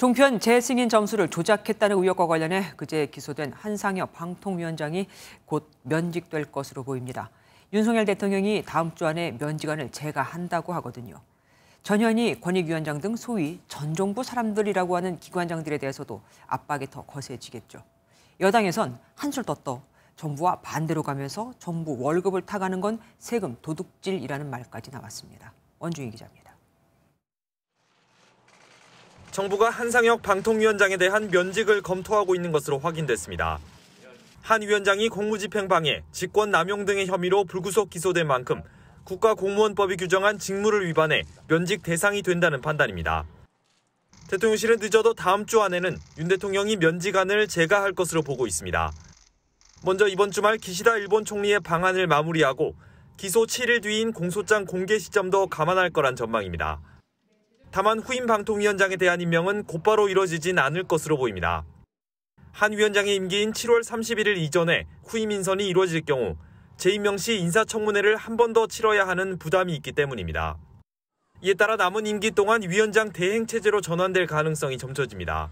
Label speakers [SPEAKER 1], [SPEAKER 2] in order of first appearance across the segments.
[SPEAKER 1] 종편 재승인 점수를 조작했다는 의혹과 관련해 그제 기소된 한상혁 방통위원장이 곧 면직될 것으로 보입니다. 윤석열 대통령이 다음 주 안에 면직안을 제가한다고 하거든요. 전현희 권익위원장 등 소위 전 정부 사람들이라고 하는 기관장들에 대해서도 압박이 더 거세지겠죠. 여당에선 한술 더 떠 정부와 반대로 가면서 정부 월급을 타가는 건 세금 도둑질이라는 말까지 나왔습니다.
[SPEAKER 2] 원주인 기자입니다. 정부가 한상혁 방통위원장에 대한 면직을 검토하고 있는 것으로 확인됐습니다. 한 위원장이 공무집행 방해, 직권 남용 등의 혐의로 불구속 기소된 만큼 국가공무원법이 규정한 직무를 위반해 면직 대상이 된다는 판단입니다. 대통령실은 늦어도 다음 주 안에는 윤 대통령이 면직안을 제거할 것으로 보고 있습니다. 먼저 이번 주말 기시다 일본 총리의 방안을 마무리하고 기소 7일 뒤인 공소장 공개 시점도 감안할 거란 전망입니다. 다만 후임 방통위원장에 대한 임명은 곧바로 이뤄지진 않을 것으로 보입니다. 한 위원장의 임기인 7월 31일 이전에 후임 인선이 이뤄질 경우 재임명 시 인사청문회를 한 번 더 치러야 하는 부담이 있기 때문입니다. 이에 따라 남은 임기 동안 위원장 대행 체제로 전환될 가능성이 점쳐집니다.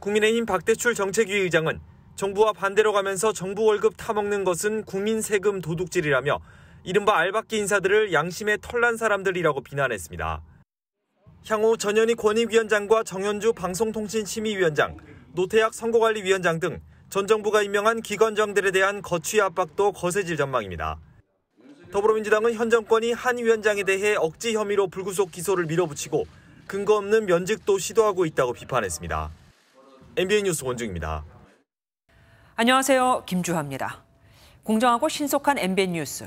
[SPEAKER 2] 국민의힘 박대출 정책위 의장은 정부와 반대로 가면서 정부 월급 타먹는 것은 국민 세금 도둑질이라며 이른바 알박기 인사들을 양심에 털난 사람들이라고 비난했습니다. 향후 전현희 권익위원장과 정현주 방송통신심의위원장, 노태학 선거관리위원장 등 전 정부가 임명한 기관장들에 대한 거취 압박도 거세질 전망입니다. 더불어민주당은 현 정권이 한 위원장에 대해 억지 혐의로 불구속 기소를 밀어붙이고 근거 없는 면직도 시도하고 있다고 비판했습니다. MBN 뉴스 원중입니다.
[SPEAKER 1] 안녕하세요. 김주하입니다. 공정하고 신속한 MBN 뉴스.